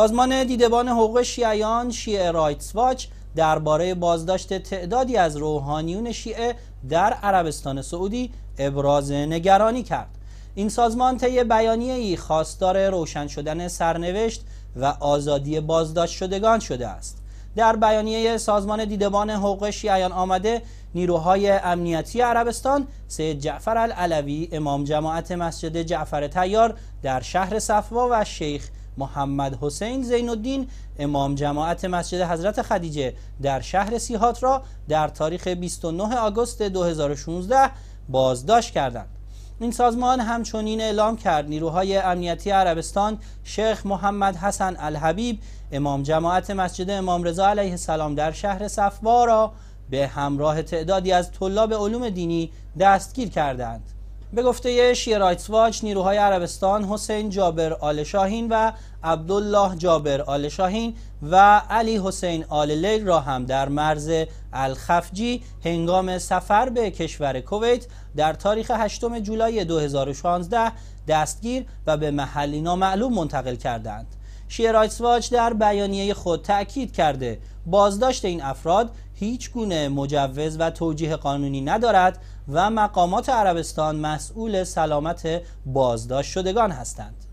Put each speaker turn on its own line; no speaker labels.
سازمان دیدبان حقوق شیعیان شیعه رایتس واچ درباره بازداشت تعدادی از روحانیون شیعه در عربستان سعودی ابراز نگرانی کرد این سازمان طی بیانیه ای خواستار روشن شدن سرنوشت و آزادی بازداشت شدگان شده است در بیانیه سازمان دیدبان حقوق شیعیان آمده نیروهای امنیتی عربستان سید جعفر العلوی امام جماعت مسجد جعفر تیار در شهر صفوا و شیخ محمد حسین زین الدین امام جماعت مسجد حضرت خدیجه در شهر سیحات را در تاریخ 29 آگوست 2016 بازداشت کردند این سازمان همچنین اعلام کرد نیروهای امنیتی عربستان شیخ محمد حسن الحبیب امام جماعت مسجد امام رضا علیه السلام در شهر صفوا را به همراه تعدادی از طلاب علوم دینی دستگیر کردند به گفته شیرایتس واچ نیروهای عربستان حسین جابر آل شاهین و عبدالله جابر آل شاهین و علی حسین آل لیل را هم در مرز الخفجی هنگام سفر به کشور کویت در تاریخ 8 جولای 2016 دستگیر و به محلی نامعلوم منتقل کردند. شیرایتس واچ در بیانیه خود تأکید کرده بازداشت این افراد هیچ گونه مجوز و توجیه قانونی ندارد و مقامات عربستان مسئول سلامت بازداشت شدگان هستند